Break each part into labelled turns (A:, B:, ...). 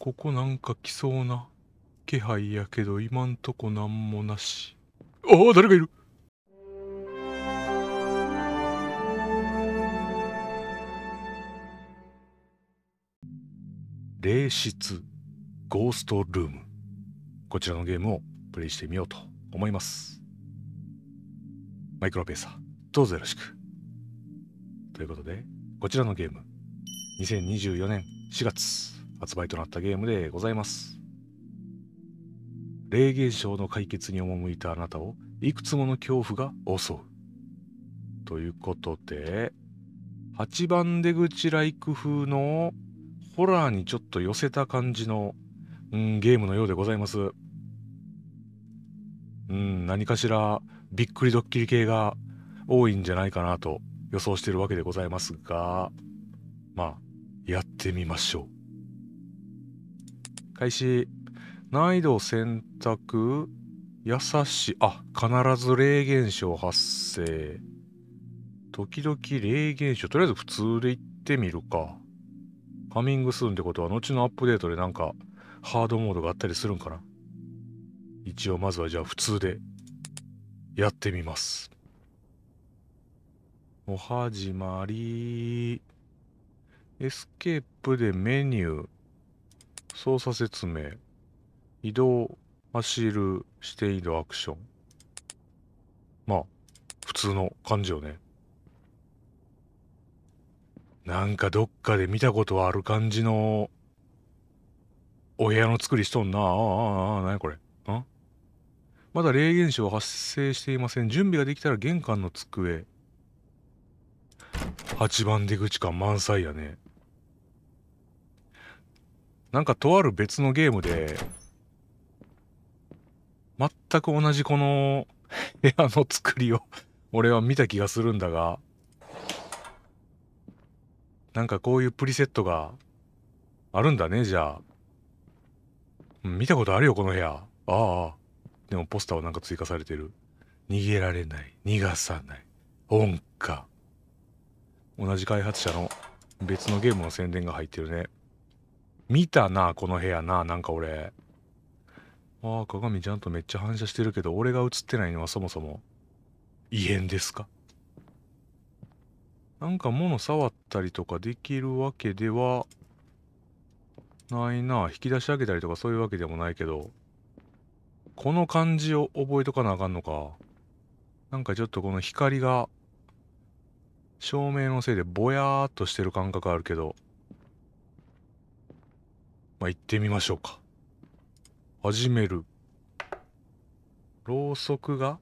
A: ここなんか来そうな気配やけど今んとこなんもなしああ誰かいる霊室ゴーストルームこちらのゲームをプレイしてみようと思いますマイクロペーサーどうぞよろしくということでこちらのゲーム2024年4月発売となったゲームでございます。霊現象の解決に赴いたあなたをいくつもの恐怖が襲う。ということで、8番出口ライク風のホラーにちょっと寄せた感じの、うん、ゲームのようでございます。うん、何かしらびっくりドッキリ系が多いんじゃないかなと予想してるわけでございますが、まあ、やってみましょう。開始難易度選択優しいあ必ず霊現象発生時々霊現象とりあえず普通で行ってみるかカミングスーンってことは後のアップデートでなんかハードモードがあったりするんかな一応まずはじゃあ普通でやってみますおはじまりエスケープでメニュー操作説明。移動、走る、して移動、アクション。まあ、普通の感じよね。なんかどっかで見たことある感じの、お部屋の作りしとんな。ああ、ああ、あ何これ。んまだ霊現象は発生していません。準備ができたら玄関の机。8番出口感満載やね。なんかとある別のゲームで、全く同じこの 部屋の作りを俺は見た気がするんだが、なんかこういうプリセットがあるんだね、じゃあ。うん、見たことあるよ、この部屋。ああ。でもポスターはなんか追加されてる。逃げられない。逃がさない。音歌。同じ開発者の別のゲームの宣伝が入ってるね。見たな、この部屋な、なんか俺。ああ、鏡ちゃんとめっちゃ反射してるけど、俺が映ってないのはそもそも、異変ですかなんか物触ったりとかできるわけでは、ないな。引き出し上げたりとかそういうわけでもないけど、この感じを覚えとかなあかんのか。なんかちょっとこの光が、照明のせいでぼやーっとしてる感覚あるけど、まあ、行ってみましょうか。始める。ろうそくが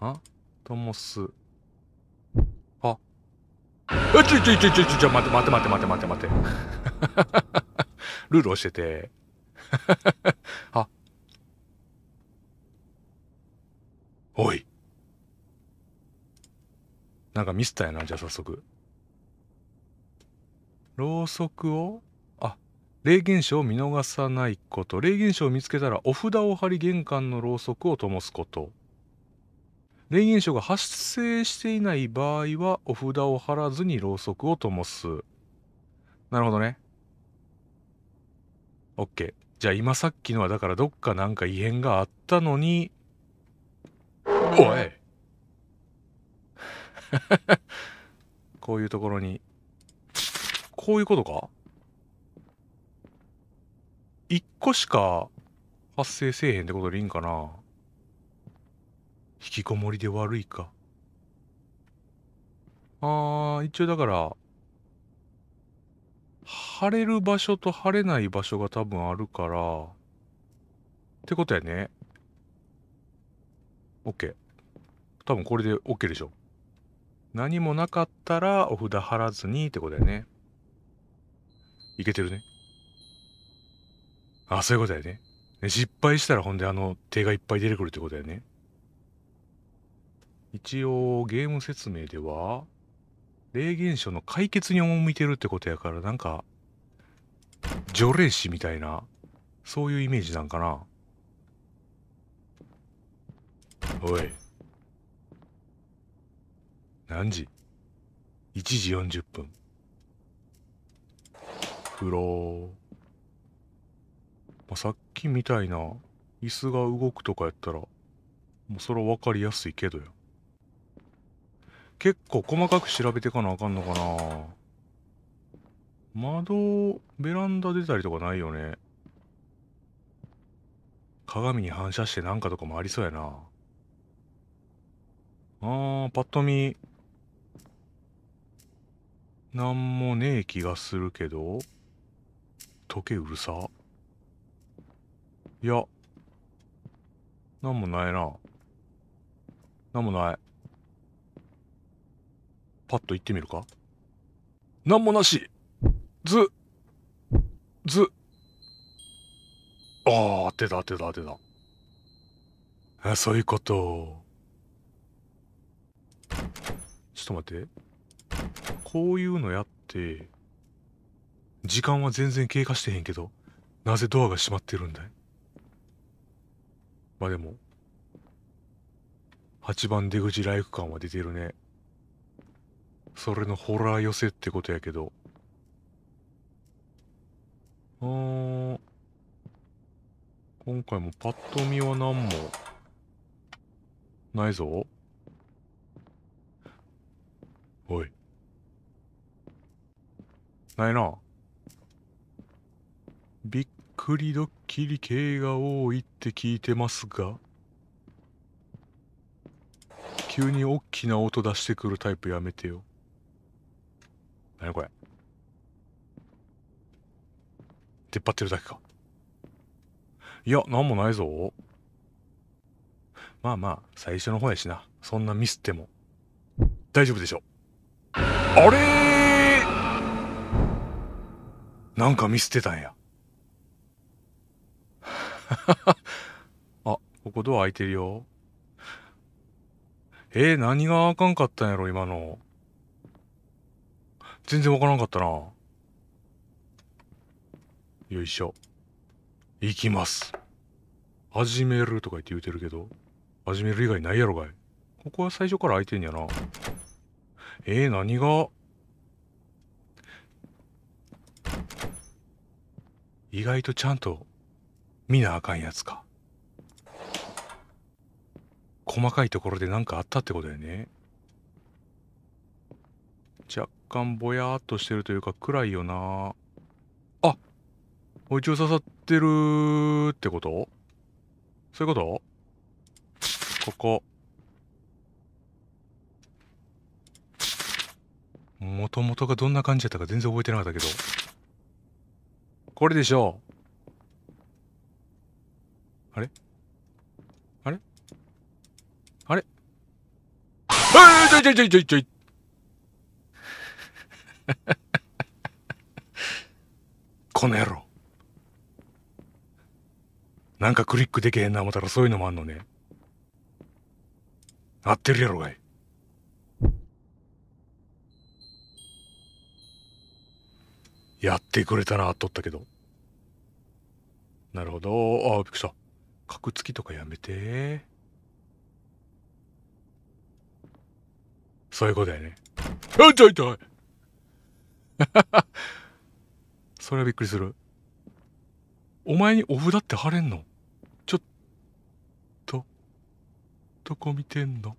A: あともす。あ。え、ちょいちょいちょいちょいちょいちょ、待て待て待て待て待て待て。ルール教えて。あ。おい。なんかミスターやな、じゃあ早速。ろうそくを霊現象を見逃さないこと霊現象を見つけたらお札を貼り玄関のろうそくを灯すこと霊現象が発生していない場合はお札を貼らずにろうそくを灯すなるほどね OK じゃあ今さっきのはだからどっかなんか異変があったのにおい こういうところにこういうことか1個しか発生せえへんってことでいいんかな引きこもりで悪いか。あー、一応だから、晴れる場所と晴れない場所が多分あるから、ってことやね。OK。多分これで OK でしょ。何もなかったらお札貼らずにってことやね。いけてるね。あそういうことだよね失敗したらほんであの手がいっぱい出てくるってことだよね一応ゲーム説明では霊現象の解決に赴いてるってことやからなんか除霊師みたいなそういうイメージなんかなおい何時 ?1 時40分風呂まあ、さっきみたいな椅子が動くとかやったらもうそれは分かりやすいけどや結構細かく調べてかなあかんのかな窓ベランダ出たりとかないよね鏡に反射してなんかとかもありそうやなあーパッと見なんもねえ気がするけど時計うるさいや。なんもないな。なんもない。パッと行ってみるかなんもなしずずああ、当てた当てた当てた。あ、そういうこと。ちょっと待って。こういうのやって、時間は全然経過してへんけど、なぜドアが閉まってるんだいまあでも、8番出口ライフ感は出てるね。それのホラー寄せってことやけど。うー、今回もパッと見は何も、ないぞ。おい。ないな。びっくりドッキリ系が多いって聞いてますが急に大きな音出してくるタイプやめてよ何これ出っ張ってるだけかいや何もないぞまあまあ最初の方やしなそんなミスっても大丈夫でしょあれなんかミスってたんや あ、ここドア開いてるよ。えー、何があかんかったんやろ、今の。全然わからんかったな。よいしょ。行きます。始めるとか言って言うてるけど、始める以外ないやろがい。ここは最初から開いてんやな。えー、何が意外とちゃんと見なあかんやつか細かいところで何かあったってことだよね若干ぼやっとしてるというか暗いよなあお一応刺さってるってことそういうことここもともとがどんな感じやったか全然覚えてなかったけどこれでしょうあれあれあれあーちょいちょいちょいちょい この野郎なんかクリックできへんな思ったらそういうのもあんのね合ってるやろがいやってくれたなあっとったけどなるほどああびっくりしたカクつきとかやめてそういうことやねあ痛い痛い それはびっくりするお前にお札って貼れんのちょっとどこ見てんの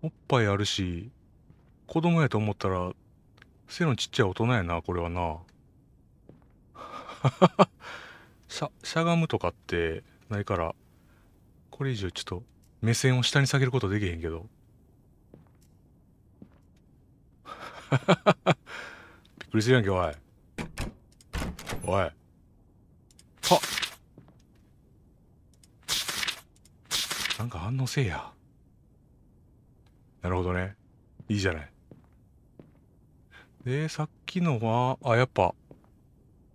A: おっぱいあるし子供やと思ったら背のちっちゃい大人やなこれはな しゃしゃがむとかってないからこれ以上ちょっと目線を下に下げることできへんけど びっくりするやんけおいおいはっなんか反応せえやなるほどねいいじゃないでさっきのはあやっぱ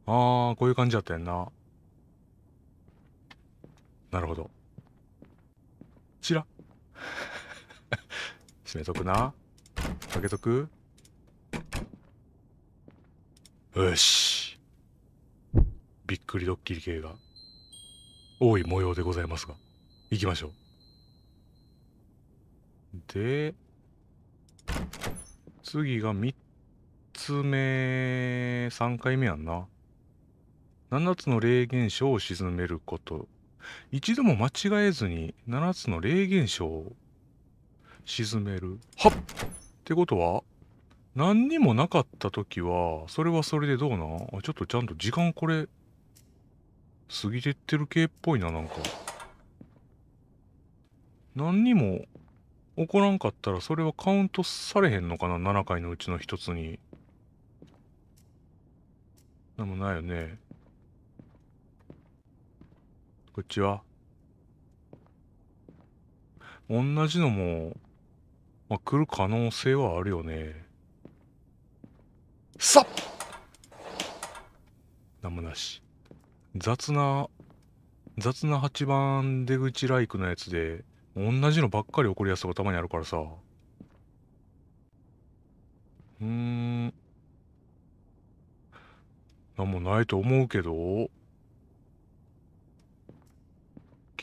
A: ああ、こういう感じやったんな。なるほど。ちら。閉めとくな。かけとく。よし。びっくりドッキリ系が多い模様でございますが、行きましょう。で、次が3つ目、3回目やんな。7つの霊現象を沈めること。一度も間違えずに7つの霊現象を沈める。はっってことは何にもなかった時は、それはそれでどうなちょっとちゃんと時間これ、過ぎてってる系っぽいな、なんか。何にも起こらんかったら、それはカウントされへんのかな ?7 回のうちの一つに。なもないよね。こっちは同じのも、まあ、来る可能性はあるよね。さっなんもなし。雑な、雑な8番出口ライクのやつで、同じのばっかり起こりやすいがたまにあるからさ。うーん。なんもないと思うけど。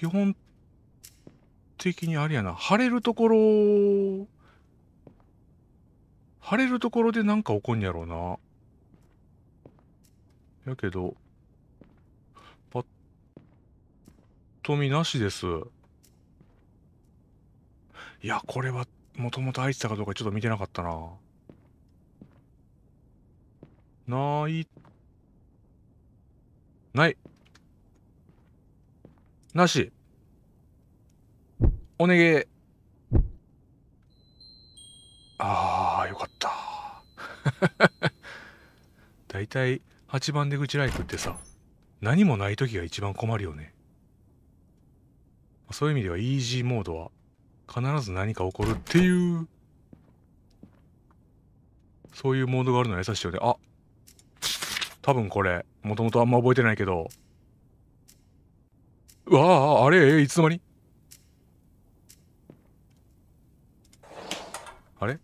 A: 基本的にあれやな、晴れるところ、晴れるところでなんか起こんやろうな。やけど、ぱっと見なしです。いや、これはもともとあいてたかどうかちょっと見てなかったな。ない、ない。なし。お願い。ああ、よかった。だいたい8番出口ライフってさ、何もない時が一番困るよね。そういう意味ではイージーモードは必ず何か起こるっていう、そういうモードがあるのは優しいよね。あ多分これ、もともとあんま覚えてないけど、わあ、あれ、いつの間にあれ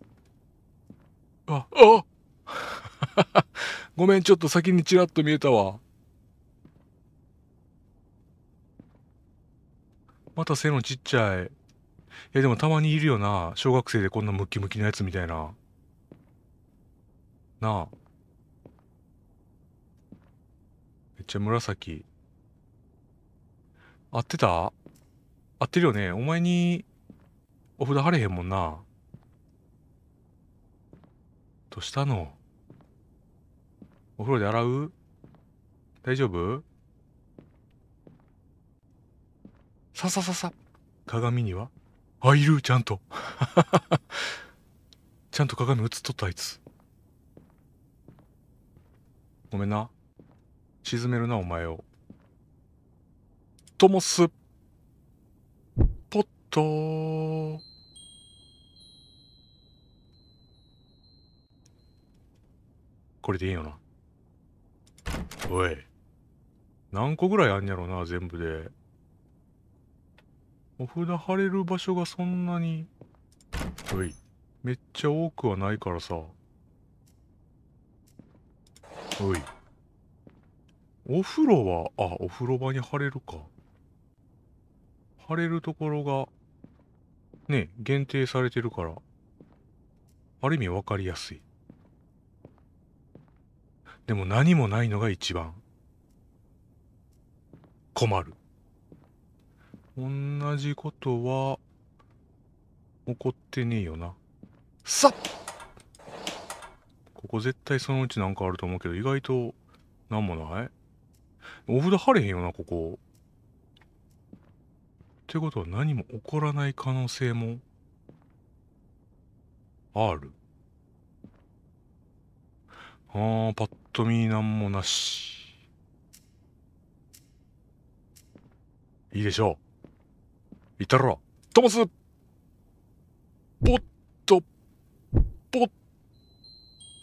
A: あ、あごめん、ちょっと先にちらっと見えたわ。また背のちっちゃい。いや、でもたまにいるよな。小学生でこんなムキムキなやつみたいな。なあ。めっちゃ紫。合ってた合ってるよねお前にお札貼れへんもんなどうしたのお風呂で洗う大丈夫ささささ鏡にはあいるちゃんと ちゃんと鏡映っとったあいつごめんな沈めるなお前をともすぽっと。これでいいよな。おい。何個ぐらいあんやろな、全部で。お札貼れる場所がそんなに。おい。めっちゃ多くはないからさ。おい。お風呂は、あ、お風呂場に貼れるか。貼れるところが、ね、限定されてるから、ある意味分かりやすい。でも何もないのが一番困る。同じことは起こってねえよな。さっここ絶対そのうちなんかあると思うけど、意外となんもないお札貼れへんよな、ここ。ってことは何も起こらない可能性もあるあーパッと見何もなしいいでしょういったろともすポッとポッ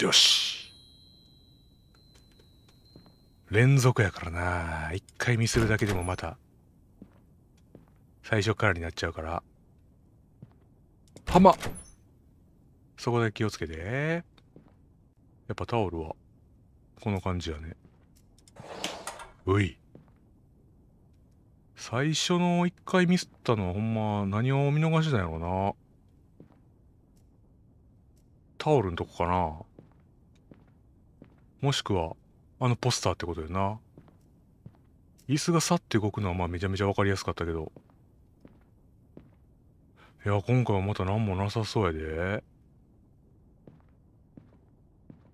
A: よし連続やからな一回ミスるだけでもまた最初からになっちゃうから浜そこで気をつけてやっぱタオルはこの感じやねうい最初の一回ミスったのはほんま何を見逃しだたんやろうなタオルのとこかなもしくはあのポスターってことよな椅子がさって動くのはまあめちゃめちゃわかりやすかったけどいや今回はまた何もなさそうやで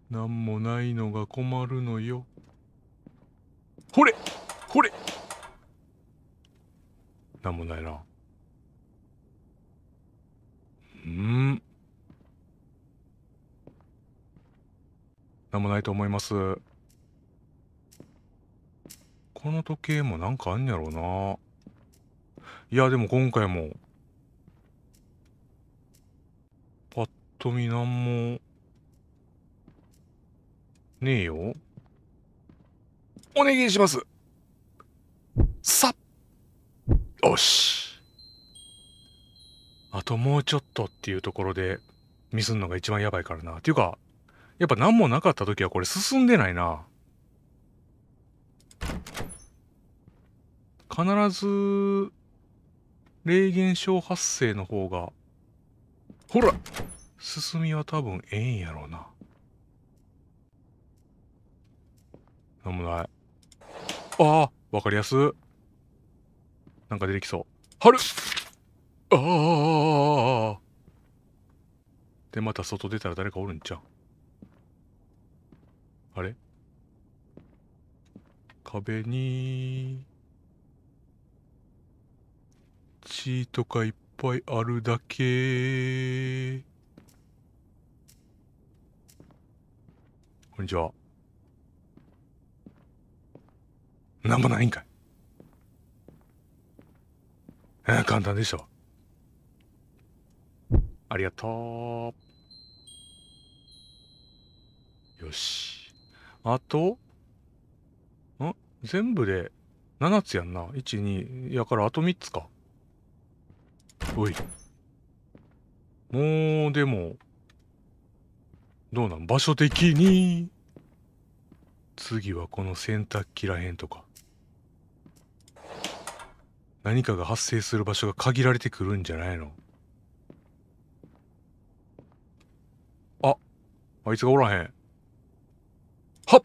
A: 何もないのが困るのよほれほれ何もないなうん何もないと思いますこの時計もなんかあんやろうないやでも今回もと見なんも、ねえよ。お願いしますさよしあともうちょっとっていうところでミスんのが一番やばいからな。っていうか、やっぱ何もなかった時はこれ進んでないな。必ず、霊現象発生の方が、ほら進みは多分ええんやろうな。なんもない。ああわかりやす。なんか出てきそう。春あああで、また外出たら誰かおるんちゃうあれ壁に血とかいっぱいあるだけこんにちは。なんもないんかい。えー、簡単でしょ。ありがとう。よし。あと、ん全部で7つやんな。1、2、やからあと3つか。おい。もう、でも、どうなん場所的に次はこの洗濯機らへんとか何かが発生する場所が限られてくるんじゃないのああいつがおらへんはっ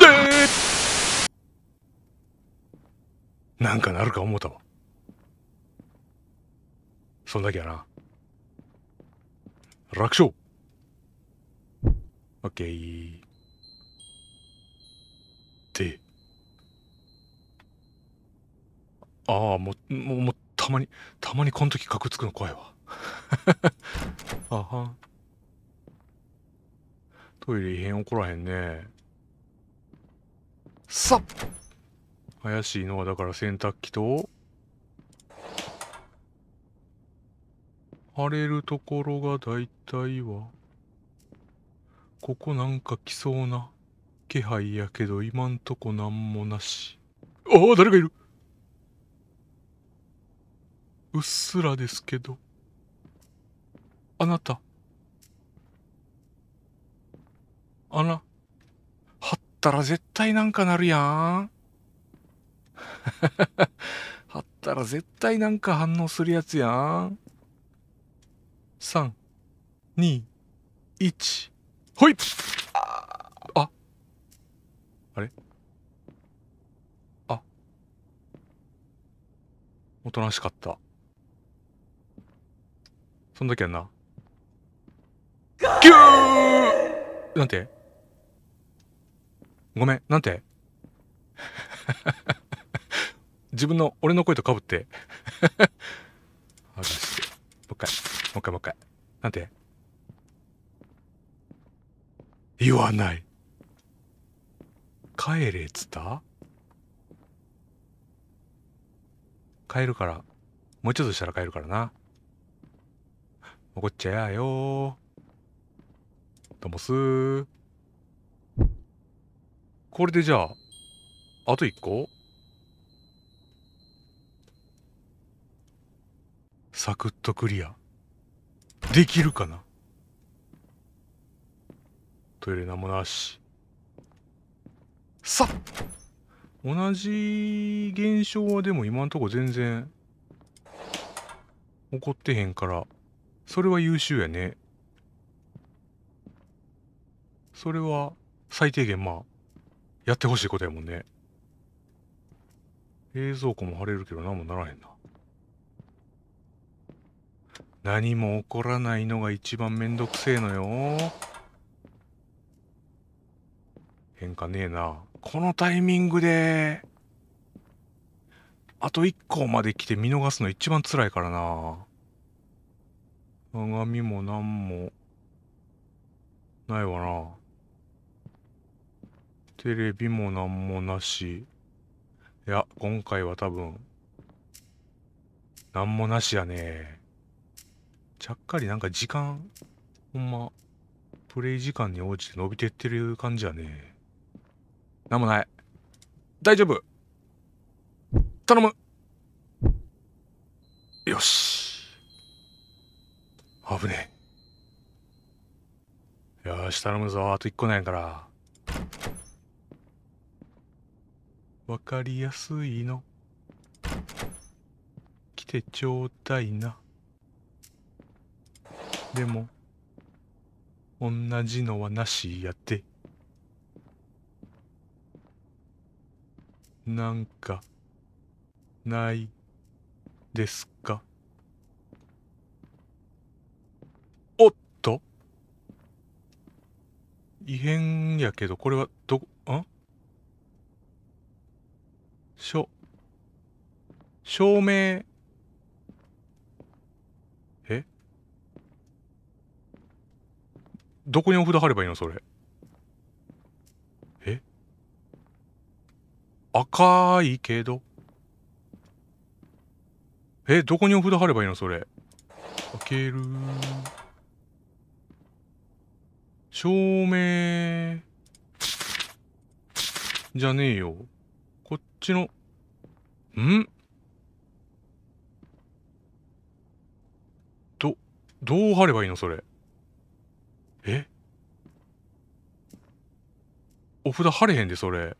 A: でーなんかなるか思うたわそんだけやな楽勝オッケー。で。ああ、もう、もう、たまに、たまにこの時カクつくの怖いわ。あはトイレ異変起こらへんね。さっ怪しいのはだから洗濯機と、荒れるところが大体は、ここなんか来そうな気配やけど、今んとこなんもなし。ああ、誰がいるうっすらですけど。あなた。あら。はったら絶対なんかなるやん。はったら絶対なんか反応するやつやん。3、2、1。ほいああれあおとなしかったそんだけやなギューなんてごめんなんて 自分の俺の声とかぶって もう一回もう一回もう一回なんて言わない帰れっつった帰るからもうちょっとしたら帰るからな怒っちゃやよともすーこれでじゃああと1個サクッとクリアできるかなトイレ何もなし。さっ同じ現象はでも今んとこ全然起こってへんから、それは優秀やね。それは最低限まあ、やってほしいことやもんね。冷蔵庫も晴れるけど何もならへんな。何も起こらないのが一番めんどくせえのよ。変化ねえな。このタイミングで、あと1個まで来て見逃すの一番辛いからな。鏡も何も、ないわな。テレビも何もなし。いや、今回は多分、何もなしやね。ちゃっかりなんか時間、ほんま、プレイ時間に応じて伸びてってる感じやね。なんもない。大丈夫。頼む。よし。危ねえ。よし、頼むぞ。あと一個なんやから。わかりやすいの。来てちょうだいな。でも、同じのはなしやって。なんかないですかおっと異変やけどこれはどこんしょ照明えどこにお札貼ればいいのそれ赤いけど。え、どこにお札貼ればいいのそれ。開ける。照明。じゃねえよ。こっちの。んど、どう貼ればいいのそれ。えお札貼れへんで、それ。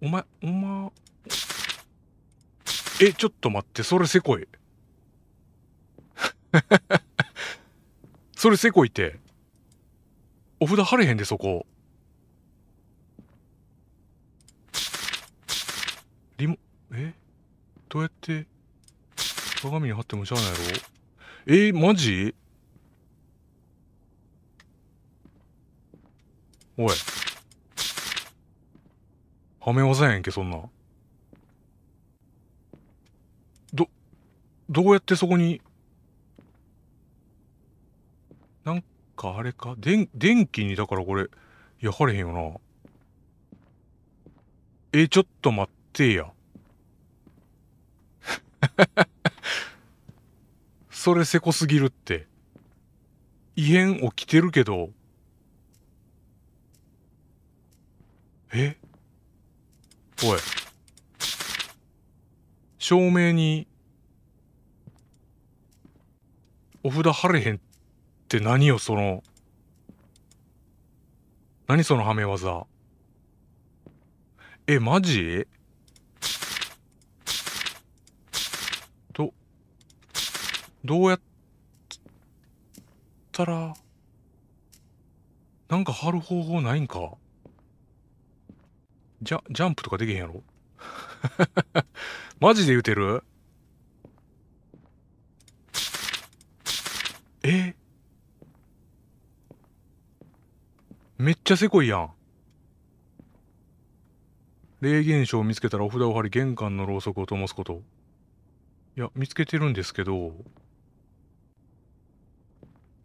A: お前、お前、え、ちょっと待って、それせこい。それせこいって。お札貼れへんで、そこ。リモ、えどうやって、鏡に貼ってもしゃあないやろえー、マジおい。はめませんやんけ、そんな。ど、どうやってそこに、なんかあれか、電、電気にだからこれ、焼かれへんよな。えちょっと待ってや。それせこすぎるって。異変起きてるけど。えおい照明にお札貼れへんって何よその何そのはめ技えマジどどうやったらなんか貼る方法ないんかジャ、ジャンプとかできへんやろ マジで言うてるえめっちゃせこいやん。霊現象を見つけたらお札を貼り玄関のろうそくを灯すこと。いや、見つけてるんですけど、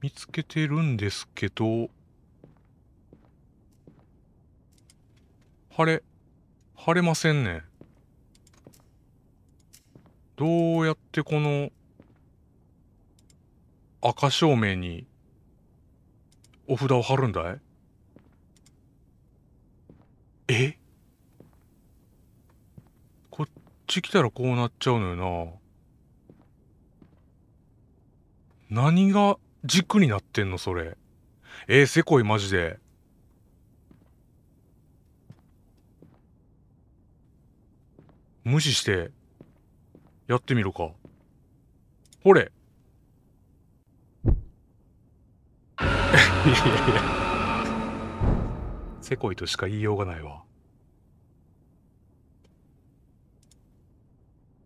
A: 見つけてるんですけど、晴れ、晴れませんね。どうやってこの赤照明にお札を貼るんだいえこっち来たらこうなっちゃうのよな。何が軸になってんのそれ。えー、せこいマジで。無視して、やってみるか。ほれ。い やいやいや。せこいとしか言いようがないわ。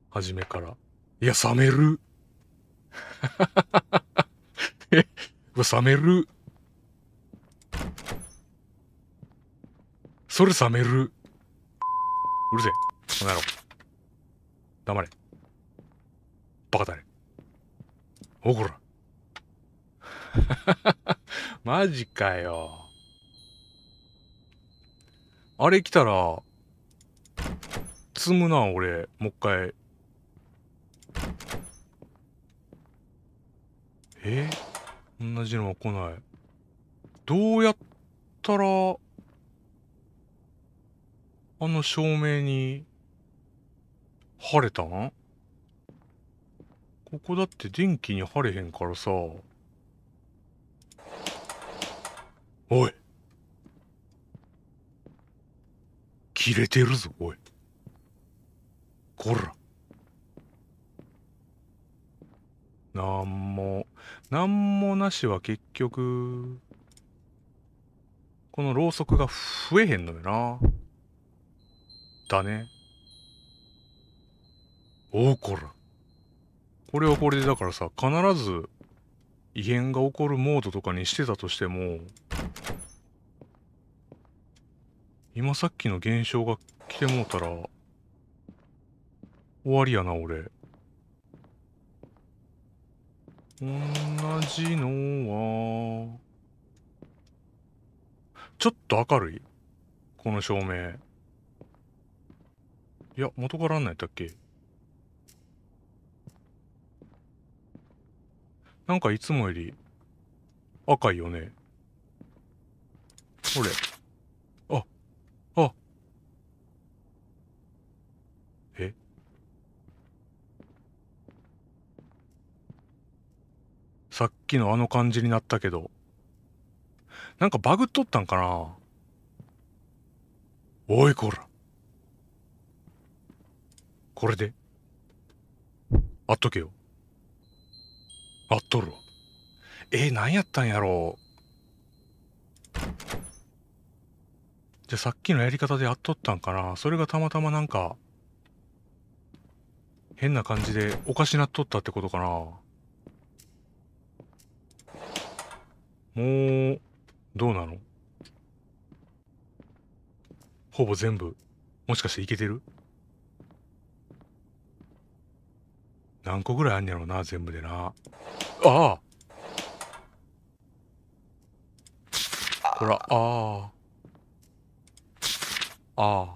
A: 初めから。いや、冷める。え、冷める。それ冷める。うるせえ。ほなろ。黙れバカだれおこらマジかよあれ来たら積むな俺もう一回え同じのは来ないどうやったらあの照明に晴れたんここだって電気に晴れへんからさ。おい。切れてるぞ、おい。こら。なんも、なんもなしは結局、このろうそくが増えへんのよな。だね。おおこら。これはこれでだからさ、必ず異変が起こるモードとかにしてたとしても、今さっきの現象が来てもうたら、終わりやな、俺。同じのは、ちょっと明るいこの照明。いや、元からあんなんやったっけなんかいつもより赤いよね。ほれ。あ、あ。えさっきのあの感じになったけど。なんかバグっとったんかなおいこら。これで。あっとけよ。あっとるえー、何やったんやろうじゃあさっきのやり方でやっとったんかなそれがたまたまなんか変な感じでおかしなっとったってことかなもうどうなのほぼ全部もしかしていけてる何個ぐらいあんねやろうな、全部でな。ああほら、ああ。ああ。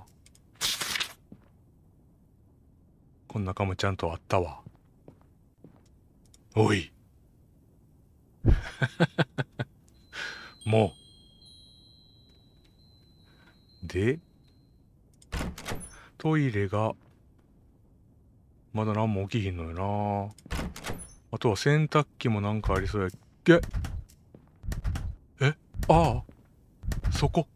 A: こんなかもちゃんとあったわ。おい。もう。で、トイレがまだ何も起きひんのよなあとは洗濯機もなんかありそうやっけえああそこ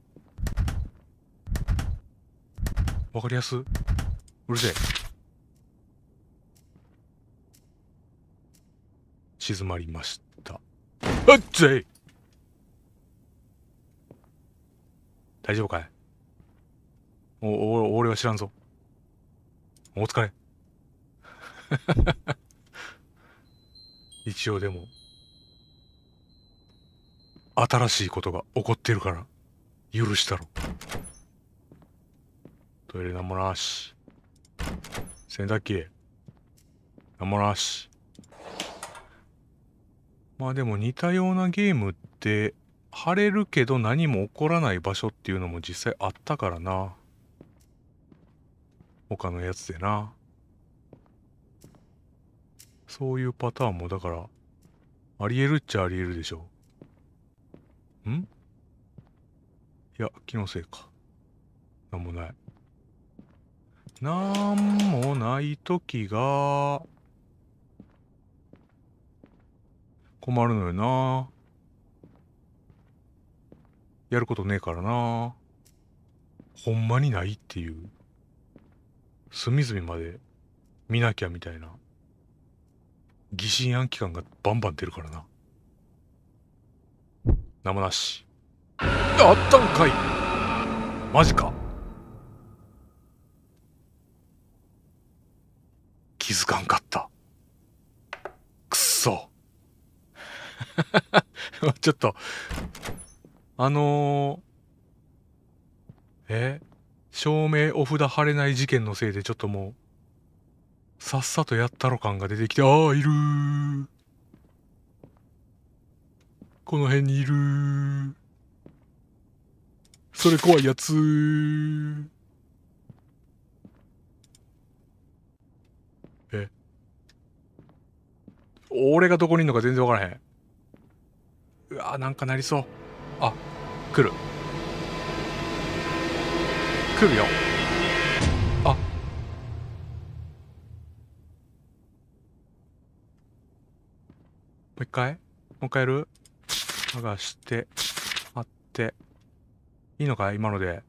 A: わかりやすうるせえ静まりましたうっつい大丈夫かいおお俺は知らんぞお疲れ 一応でも新しいことが起こってるから許したろトイレなんもなし洗濯機なんもなしまあでも似たようなゲームって晴れるけど何も起こらない場所っていうのも実際あったからな他のやつでなそういうパターンもだからありえるっちゃありえるでしょんいや気のせいかなんもないなんもない時が困るのよなやることねえからなほんまにないっていう隅々まで見なきゃみたいな疑心暗鬼感がバンバン出るからな名もなしあったんかいマジか気づかんかったくっそ ちょっとあのー、え照明お札貼れない事件のせいでちょっともうさっさとやったろ感が出てきて、ああ、いるこの辺にいるそれ怖いやつえ俺がどこにいるのか全然分からへん。うわなんかなりそう。あ、来る。来るよ。もう一回もう一回やる剥がして、貼って。いいのかい今ので。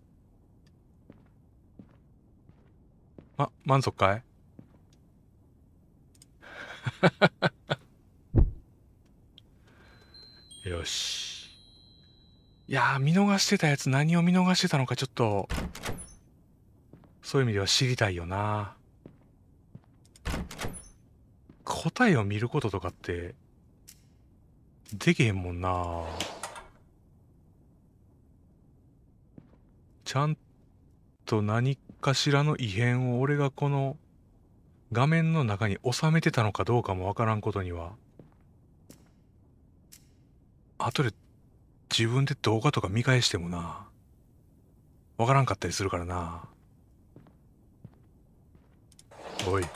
A: ま、満足かい よし。いやー、見逃してたやつ何を見逃してたのかちょっと、そういう意味では知りたいよな。答えを見ることとかってでけへんもんなちゃんと何かしらの異変を俺がこの画面の中に収めてたのかどうかもわからんことには後で自分で動画とか見返してもなわからんかったりするからなおいい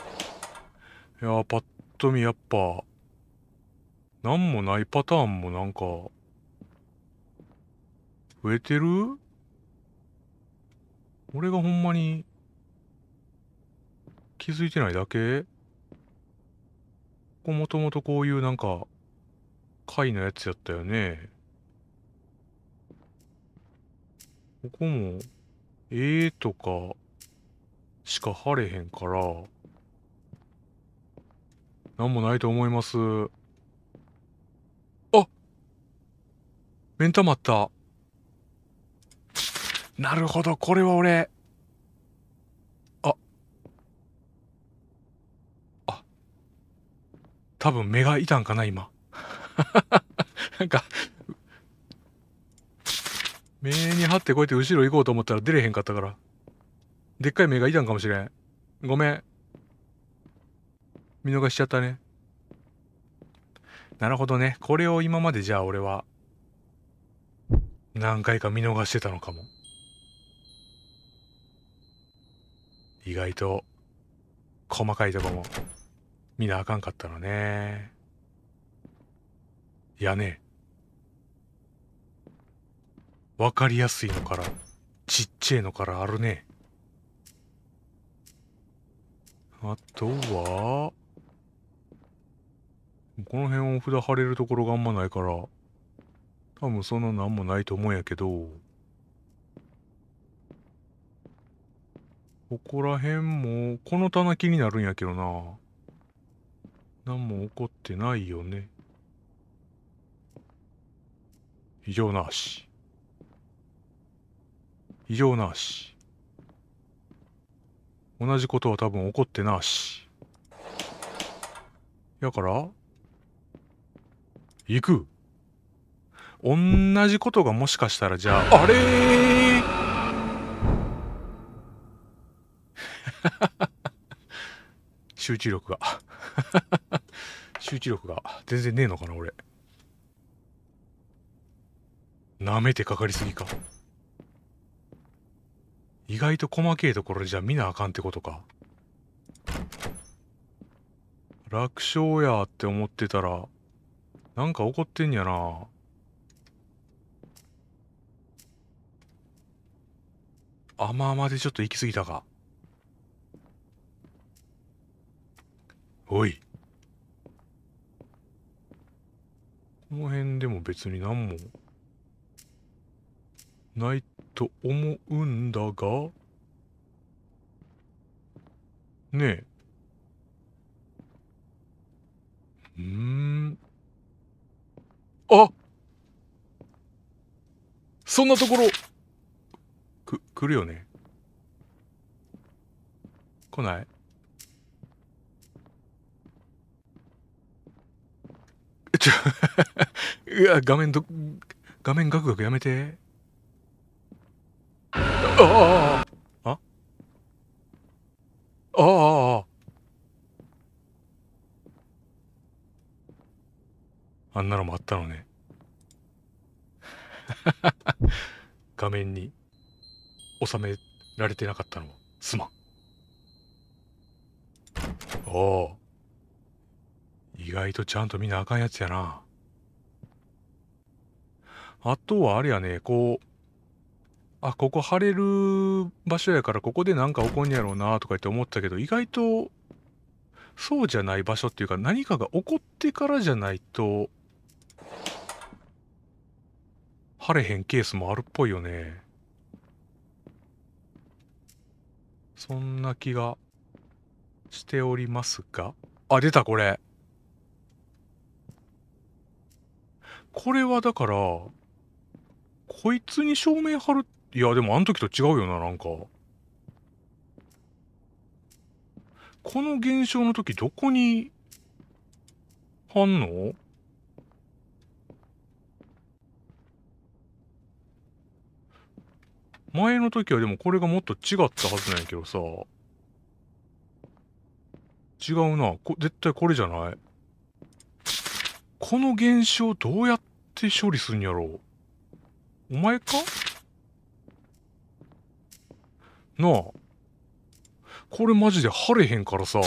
A: やパッと見やっぱ何もないパターンもなんか、増えてる俺がほんまに、気づいてないだけここもともとこういうなんか、貝のやつやったよね。ここも、ええとか、しか貼れへんから、なんもないと思います。目ん玉あった。なるほど、これは俺。あ。あ。多分目がいたんかな、今。なんか、目に張ってこうやって後ろ行こうと思ったら出れへんかったから。でっかい目がいたんかもしれん。ごめん。見逃しちゃったね。なるほどね。これを今までじゃあ俺は何回か見逃してたのかも。意外と、細かいとこも、見なあかんかったのね。いやね。わかりやすいのから、ちっちゃいのからあるね。あとは、この辺お札貼れるところがあんまないから、多分そんななんもないと思うんやけど、ここら辺も、この棚気になるんやけどな。何も起こってないよね。異常なし。異常なし。同じことは多分起こってなし。やから、行く同じことがもしかしたらじゃあ、あれー 集中力が 集中力が全然ねえのかな、俺。なめてかかりすぎか。意外と細けえところじゃ見なあかんってことか。楽勝やって思ってたら、なんか怒ってんやな。甘までちょっと行き過ぎたかおいこの辺でも別に何もないと思うんだがねえうんあそんなところ来るよね来ないちょいや 画面ど画面ガクガクやめてあああああああんなのもあったのね 画面に収められてなかったのすまん。おお。意外とちゃんと見なあかんやつやな。あとはあれやね、こう、あ、ここ晴れる場所やからここでなんか起こんやろうなとか言って思ったけど、意外とそうじゃない場所っていうか何かが起こってからじゃないと、晴れへんケースもあるっぽいよね。そんな気がしておりますが。あ、出た、これ。これはだから、こいつに照明貼る。いや、でもあの時と違うよな、なんか。この現象の時どこに貼んの前の時はでもこれがもっと違ったはずなんやけどさ。違うな。こ絶対これじゃない。この現象どうやって処理すんやろうお前かなあ。これマジで晴れへんからさ。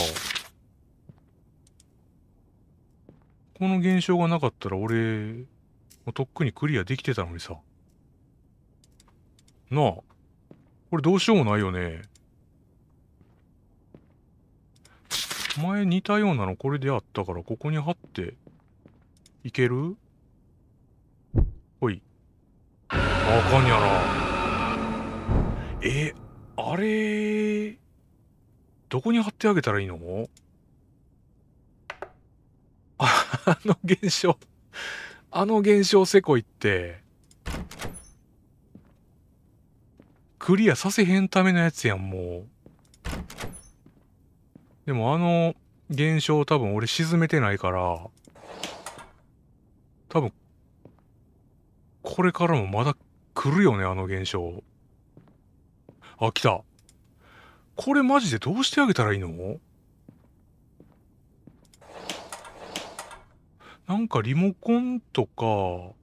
A: この現象がなかったら俺、もうとっくにクリアできてたのにさ。なあ。これどうしようもないよね。前似たようなのこれであったから、ここに貼って、いけるほい。あかんやな。え、あれどこに貼ってあげたらいいのあの現象あの現象せこいって、クリアさせへんためのやつやん、もう。でもあの現象多分俺沈めてないから、多分、これからもまだ来るよね、あの現象。あ、来た。これマジでどうしてあげたらいいのなんかリモコンとか、こ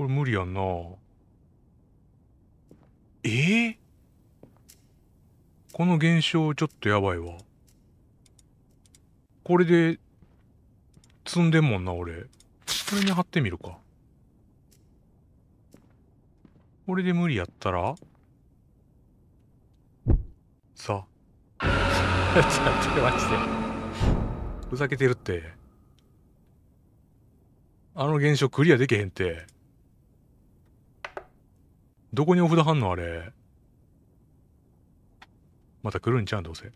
A: れ無理やんな。えー、この現象ちょっとやばいわ。これで、積んでんもんな、俺。これに貼ってみるか。これで無理やったらさあ。ちょっと待って、ふざけてるって。あの現象クリアできへんって。どこにお札貼んのあれ。また来るんちゃうんどうせ。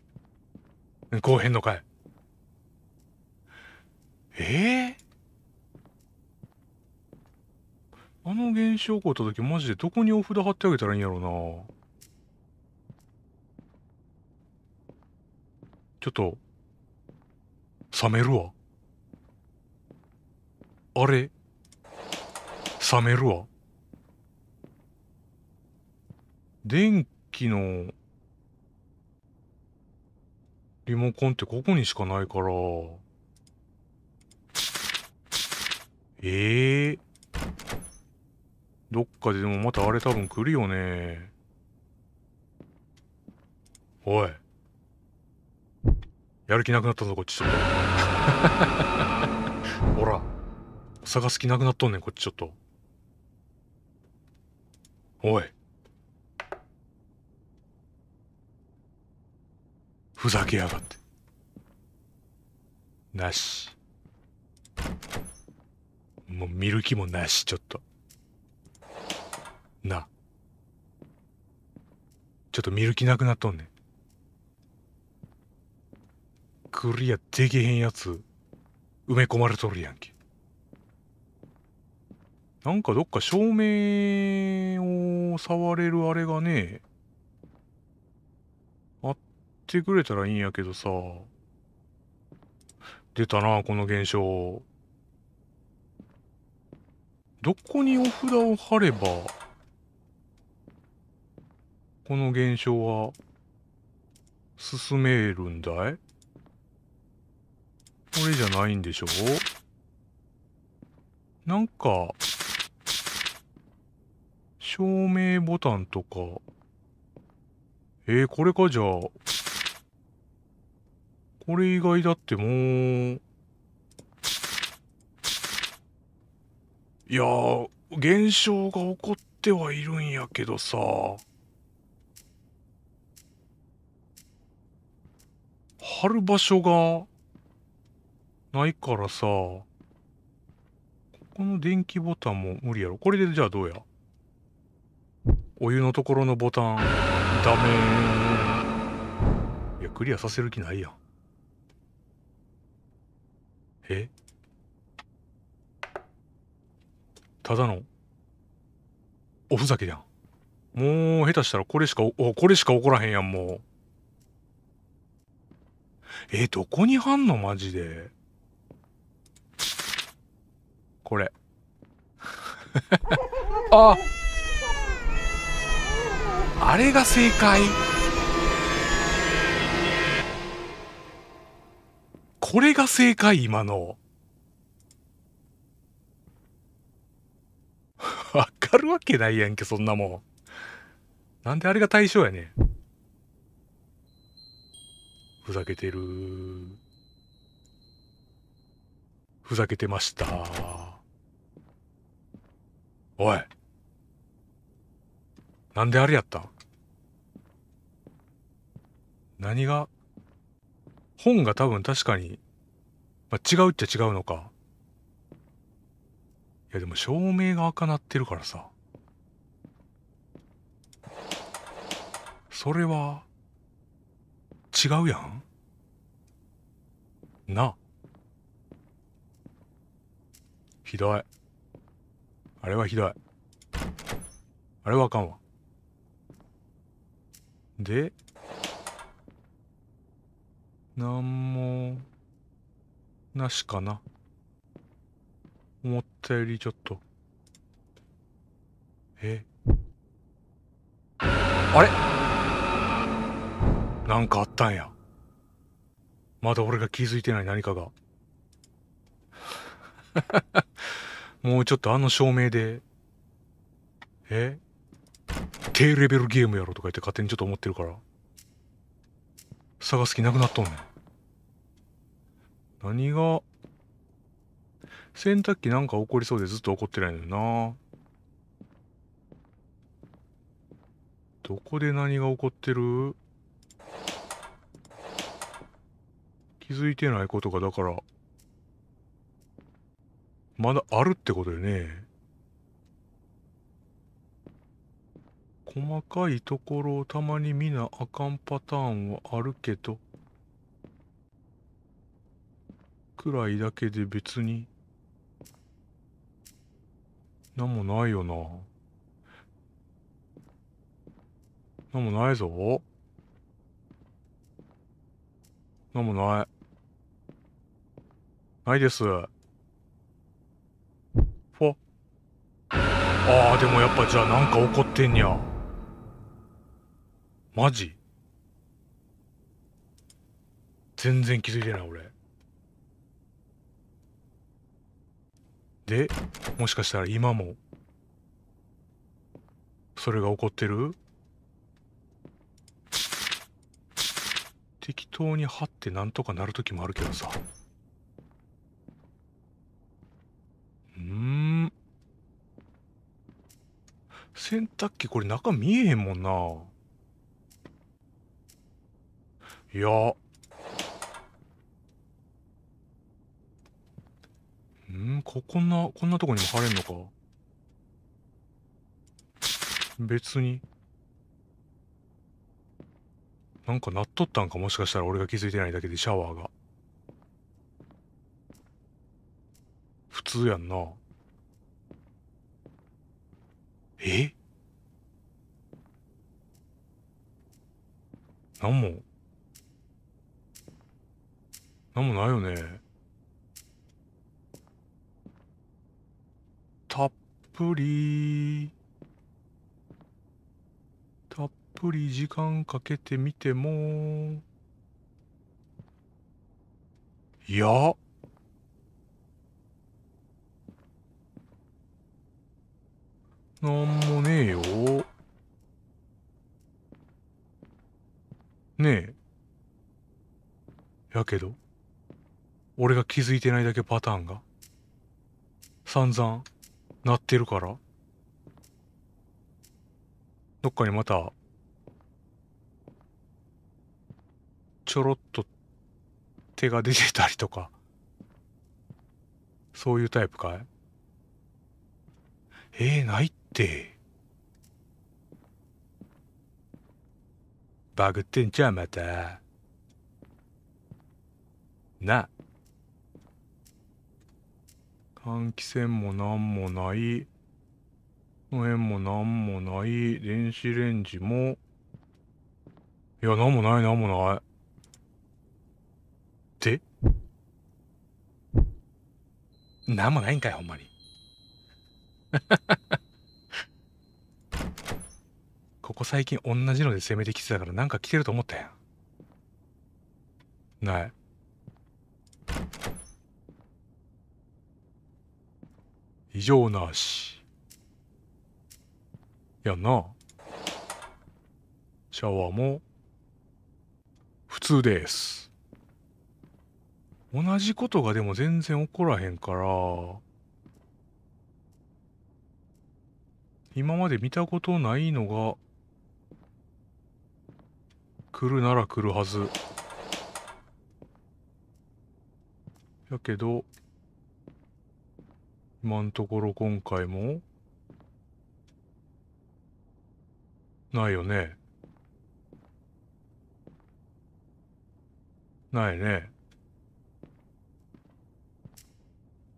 A: こうへんのかい。ええー、あの現象起こった時マジでどこにお札貼ってあげたらいいんやろうな。ちょっと、冷めるわ。あれ冷めるわ。電気のリモコンってここにしかないから。ええー、どっかででもまたあれ多分来るよね。おい。やる気なくなったぞ、こっちちょっと。ほら。探す気なくなっとんねん、こっちちょっと。おい。ふざけやがって。なし。もう見る気もなし、ちょっと。な。ちょっと見る気なくなっとんねん。クリアできへんやつ、埋め込まれとるやんけ。なんかどっか照明を触れるあれがね、ってくれたらいいんやけどさ。出たな、この現象。どこにお札を貼れば、この現象は、進めるんだいこれじゃないんでしょなんか、照明ボタンとか、えー、これかじゃあ、これ以外だってもう、いやー、現象が起こってはいるんやけどさ。貼る場所がないからさ。ここの電気ボタンも無理やろ。これでじゃあどうやお湯のところのボタン、ダメいや、クリアさせる気ないやん。えただのおふざけじゃんもう下手したらこれしかおこれしか起こらへんやんもうえどこに貼んのマジでこれ ああれが正解これが正解、今の。わかるわけないやんけ、そんなもん。なんであれが対象やねふざけてるふざけてました。おい。なんであれやった何が本が多分確かに、まあ、違うっちゃ違うのか。いやでも照明が赤なってるからさ。それは、違うやんな。ひどい。あれはひどい。あれはあかんわ。で、なんも、なしかな。思ったよりちょっと。えあれなんかあったんや。まだ俺が気づいてない何かが。もうちょっとあの照明で、え低レベルゲームやろとか言って勝手にちょっと思ってるから。探す気なくなっとんねん。何が、洗濯機なんか起こりそうでずっと怒ってないのよな。どこで何が起こってる気づいてないことがだから、まだあるってことよね。細かいところをたまに見なあかんパターンはあるけどくらいだけで別になんもないよななんもないぞなんもないないですああでもやっぱじゃあなんか怒ってんにゃマジ全然気づいてない俺でもしかしたら今もそれが起こってる適当に張ってなんとかなる時もあるけどさうん洗濯機これ中見えへんもんないやんここんなこんなとこにも貼れんのか別になんかなっとったんかもしかしたら俺が気づいてないだけでシャワーが普通やんなえなんもなんもないよね。たっぷりたっぷり時間かけてみてもいやなんもねえよねえやけど俺が気づいてないだけパターンが散々なってるからどっかにまたちょろっと手が出てたりとかそういうタイプかいえー、ないってバグってんちゃうまたな換気扇も何もない。この辺も何もない。電子レンジも。いや、何もない、何もない。で何もないんかい、ほんまに。ここ最近同じので攻めてきてたからなんか来てると思ったやん。ない。異常なしやんなシャワーも普通です同じことがでも全然起こらへんから今まで見たことないのが来るなら来るはずやけど今のところ今回もないよねないね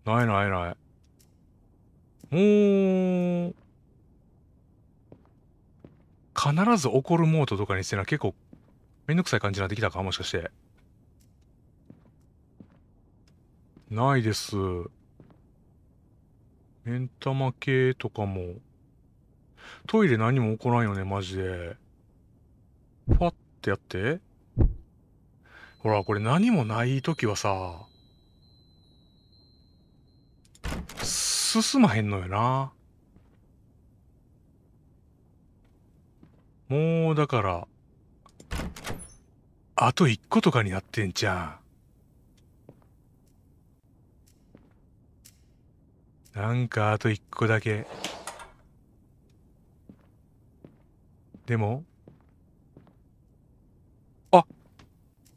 A: ないないないもう必ず怒るモードとかにしてな結構めんどくさい感じになってきたかもしかしてないです目ん玉系とかも、トイレ何も起こらんよね、マジで。ファってやって。ほら、これ何もない時はさ、進まへんのよな。もう、だから、あと一個とかになってんじゃん。なんかあと一個だけ。でも、あ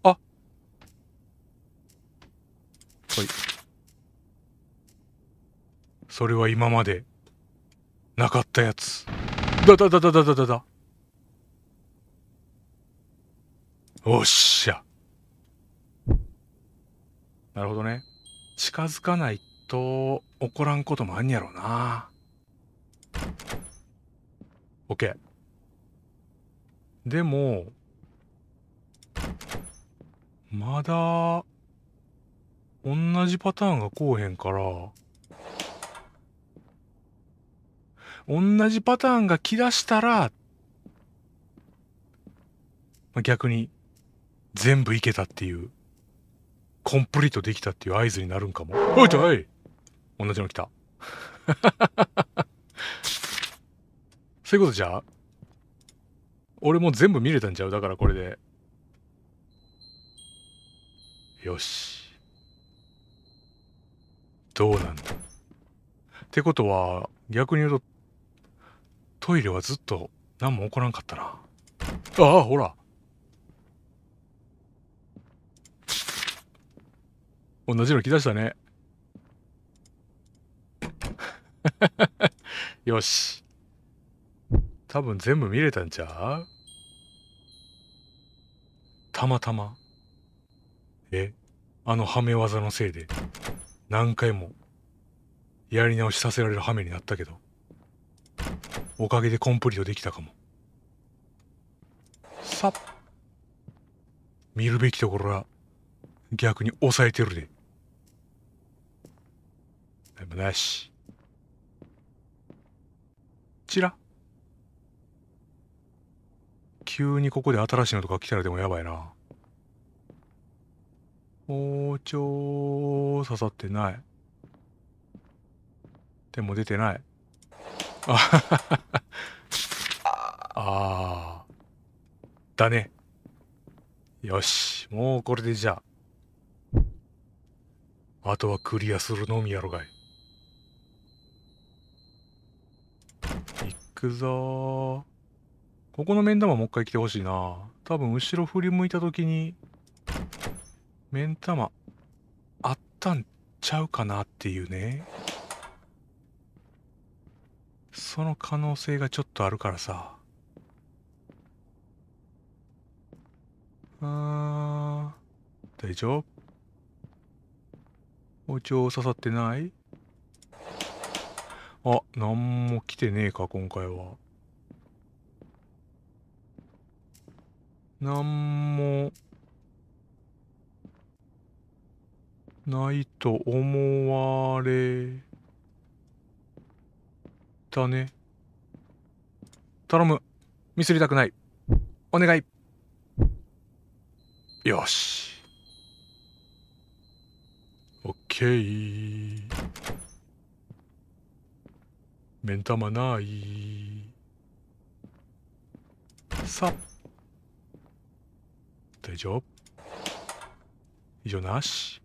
A: あはい。それは今まで、なかったやつ。だだだだだだだだ。おっしゃ。なるほどね。近づかないと怒らんこともあんやろうな OK でもまだ同じパターンがこうへんから同じパターンが来だしたら、まあ、逆に全部いけたっていうコンプリートできたっていう合図になるんかもおいょい同じの来た。そういうことじゃ俺も全部見れたんちゃうだからこれで。よし。どうなんだってことは、逆に言うと、トイレはずっと何も起こらんかったな。ああ、ほら。同じの来だしたね。よし。多分全部見れたんちゃうたまたま。えあのハメ技のせいで、何回も、やり直しさせられるハメになったけど、おかげでコンプリートできたかも。さっ。見るべきところは、逆に抑えてるで。でもなし。ちら急にここで新しいのとか来たらでもやばいな包丁刺さってない手も出てないああだねよしもうこれでじゃああとはクリアするのみやろがいくぞここのん玉もう一回来てほしいな。多分後ろ振り向いた時に、ん玉、あったんちゃうかなっていうね。その可能性がちょっとあるからさ。あー、大丈夫包丁刺さってないあ、なんも来てねえか、今回は。なんも、ないと思われ、たね。頼む。ミスりたくない。お願い。よし。オッケー。目ん玉ないさ大丈夫異常なし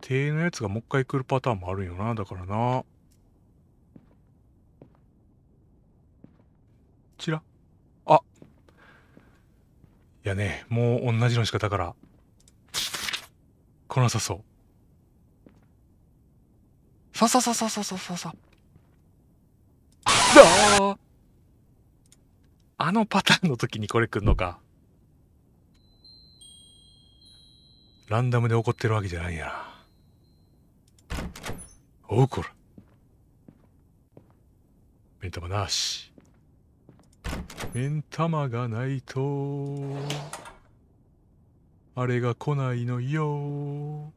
A: 手のやつがもう一回来るパターンもあるよなだからなちらあいやねもう同じの仕方から来なさそうそうそうそうそうそうそうあのパターンの時にこれくんのか。ランダムで怒ってるわけじゃないやな。おうこら。目ん玉なし。目ん玉がないと、あれが来ないのよ。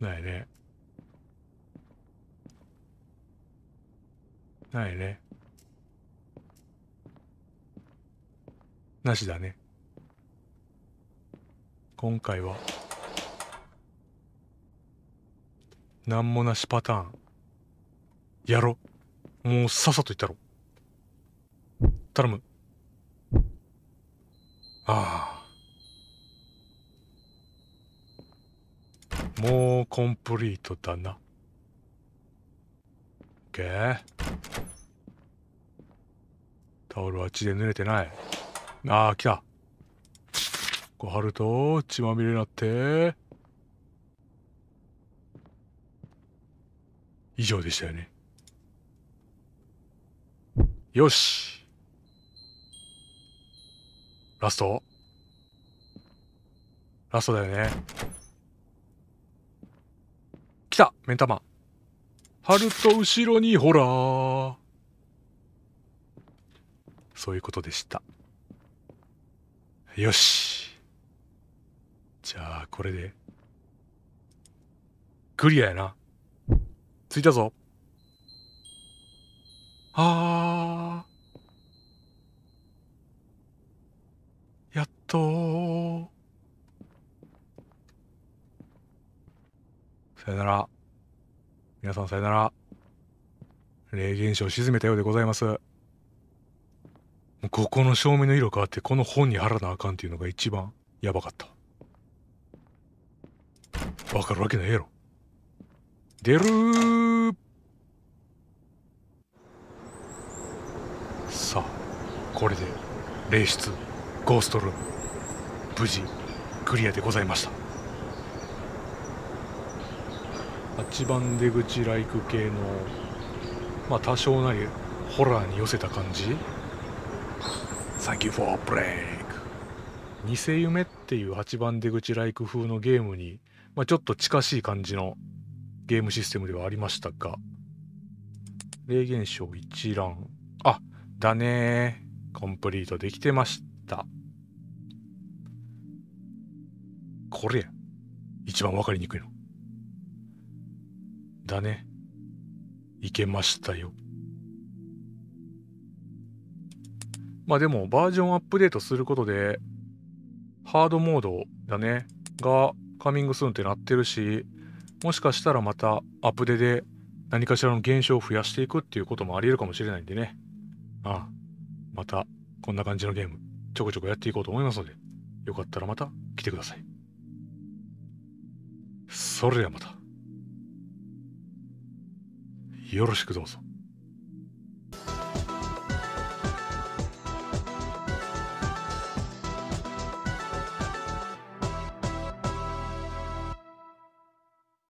A: ないねないねなしだね今回は何もなしパターンやろもうさっさといったろ頼むああもうコンプリートだな。OK。タオルは血で濡れてない。ああ、来た。小春と血まみれになって。以上でしたよね。よし。ラストラストだよね。来た目玉。春と後ろにほらそういうことでした。よし。じゃあ、これで。クリアやな。着いたぞ。あー。やっとさよなら。皆さんさよなら。霊現象沈めたようでございます。ここの照明の色変わって、この本に貼らなあかんっていうのが一番やばかった。わかるわけないやろ。出るさあ、これで、霊室、ゴーストルーム、無事、クリアでございました。8番出口ライク系の、まあ、多少なりホラーに寄せた感じ Thank you for break 偽夢っていう8番出口ライク風のゲームに、まあ、ちょっと近しい感じのゲームシステムではありましたが霊現象一覧あだねコンプリートできてましたこれや一番分かりにくいのだね。いけましたよ。まあでもバージョンアップデートすることでハードモードだねがカミングスーンってなってるしもしかしたらまたアップデで何かしらの現象を増やしていくっていうこともありえるかもしれないんでねああまたこんな感じのゲームちょこちょこやっていこうと思いますのでよかったらまた来てくださいそれではまた。よろしくどうぞ。